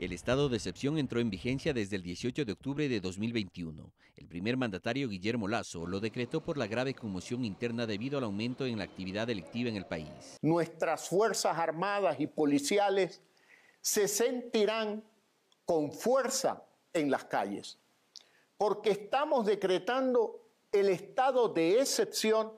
El estado de excepción entró en vigencia desde el 18 de octubre de 2021. El primer mandatario Guillermo Lazo lo decretó por la grave conmoción interna debido al aumento en la actividad delictiva en el país. Nuestras Fuerzas Armadas y policiales se sentirán con fuerza en las calles, porque estamos decretando el estado de excepción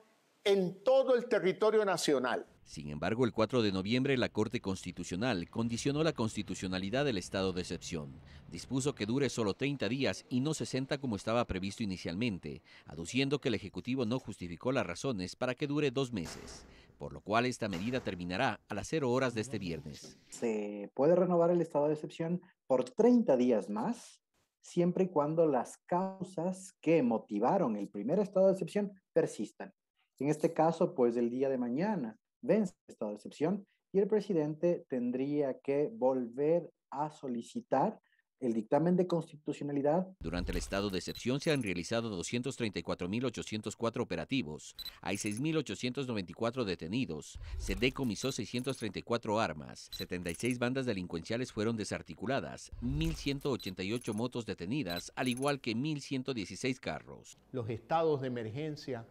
en todo el territorio nacional. Sin embargo, el 4 de noviembre la Corte Constitucional condicionó la constitucionalidad del estado de excepción. Dispuso que dure solo 30 días y no 60 como estaba previsto inicialmente, aduciendo que el Ejecutivo no justificó las razones para que dure dos meses, por lo cual esta medida terminará a las 0 horas de este viernes. Se puede renovar el estado de excepción por 30 días más, siempre y cuando las causas que motivaron el primer estado de excepción persistan. En este caso, pues el día de mañana vence el estado de excepción y el presidente tendría que volver a solicitar el dictamen de constitucionalidad. Durante el estado de excepción se han realizado 234.804 operativos, hay 6.894 detenidos, se decomisó 634 armas, 76 bandas delincuenciales fueron desarticuladas, 1.188 motos detenidas, al igual que 1.116 carros. Los estados de emergencia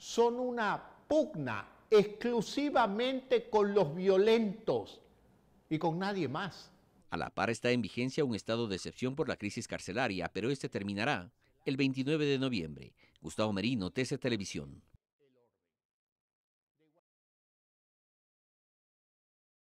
son una pugna exclusivamente con los violentos y con nadie más. A la par está en vigencia un estado de excepción por la crisis carcelaria, pero este terminará el 29 de noviembre. Gustavo Merino, TC Televisión.